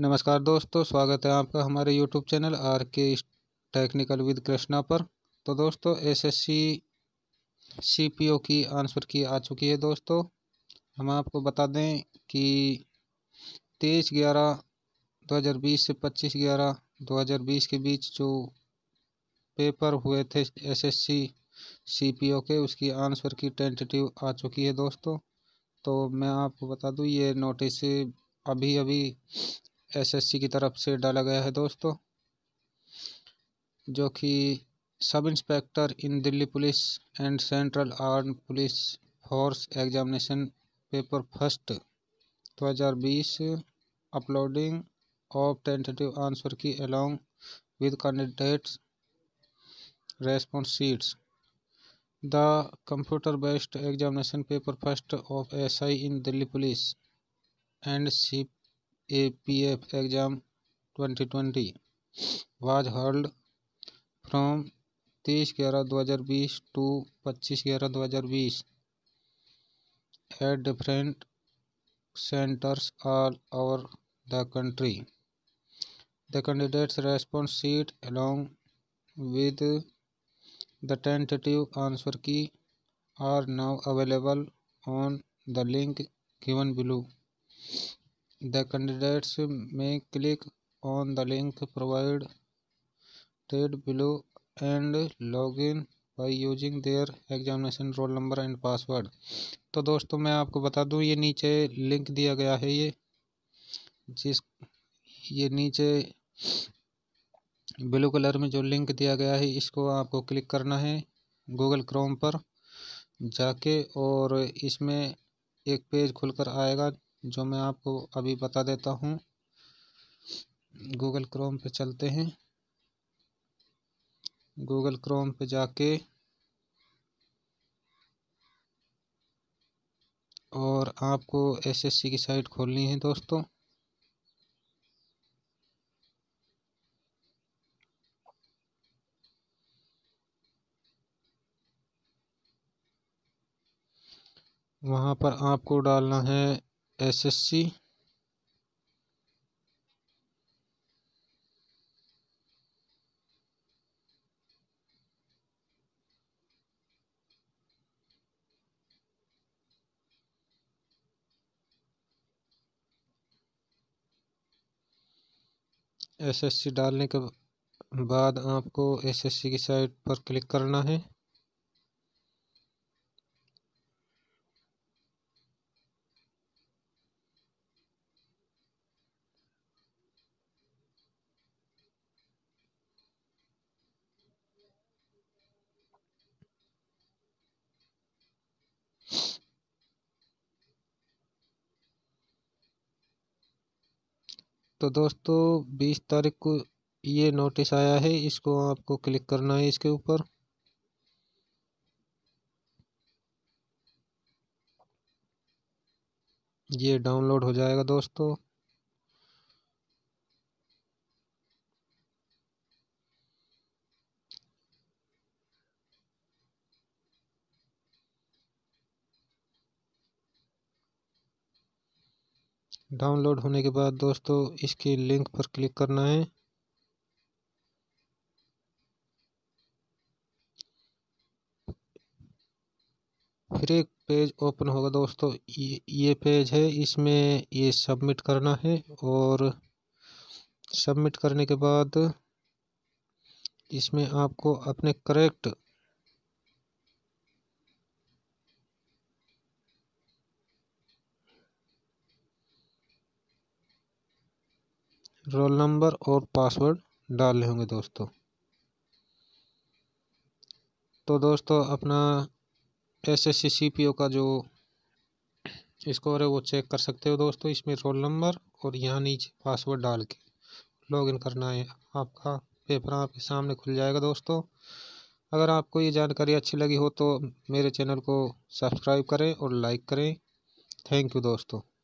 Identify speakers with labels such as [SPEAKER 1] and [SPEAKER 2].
[SPEAKER 1] नमस्कार दोस्तों स्वागत है आपका हमारे YouTube channel R K technical with Krishna पर तो दोस्तों एसएससी सीपीओ की आंसर की आ चुकी है दोस्तों हम आपको बता दें कि तेईस ग्यारह 2020 से पच्चीस ग्यारह 2020 के बीच जो पेपर हुए थे एसएससी सीपीओ के उसकी आंसर की टेंटेटिव आ चुकी है दोस्तों तो मैं आपको बता दूँ ये नोटिस अभी अभी एसएससी की तरफ से डाला गया है दोस्तों जो कि sub inspector in Delhi police and central arm police force examination paper first 2020 uploading of tentative answer key along with candidates response sheets the computer based examination paper first of SI in Delhi police and C A P F exam twenty twenty was held from तीस ग्यारह दो हज़ार बीस to पच्चीस ग्यारह दो हज़ार बीस at different centres all over the country the candidates response sheet along with the tentative answer key are now available on the link given below the candidates may click on the link provided below and log in by using their examination roll number and password तो दोस्तों मैं आपको बता दूँ ये नीचे link दिया गया है ये जिस ये नीचे ब्लू कलर में जो लिंक दिया गया है इसको आपको क्लिक करना है गूगल क्रोम पर जाके और इसमें एक पेज खुलकर आएगा जो मैं आपको अभी बता देता हूँ गूगल क्रोम पे चलते हैं गूगल क्रोम पे जाके और आपको एसएससी की साइट खोलनी है दोस्तों वहाँ पर आपको डालना है एसएससी एसएससी डालने के बाद आपको एसएससी की साइट पर क्लिक करना है तो दोस्तों बीस तारीख को ये नोटिस आया है इसको आपको क्लिक करना है इसके ऊपर ये डाउनलोड हो जाएगा दोस्तों डाउनलोड होने के बाद दोस्तों इसके लिंक पर क्लिक करना है फिर एक पेज ओपन होगा दोस्तों ये पेज है इसमें ये सबमिट करना है और सबमिट करने के बाद इसमें आपको अपने करेक्ट रोल नंबर और पासवर्ड डालने होंगे दोस्तों तो दोस्तों अपना S S C C P O का जो स्कोर है वो चेक कर सकते हो दोस्तों इसमें रोल नंबर और यहाँ नीचे पासवर्ड डाल के लॉगिन करना है आपका पेपर आपके सामने खुल जाएगा दोस्तों अगर आपको ये जानकारी अच्छी लगी हो तो मेरे चैनल को सब्सक्राइब करें और लाइक करें थैंक यू दोस्तों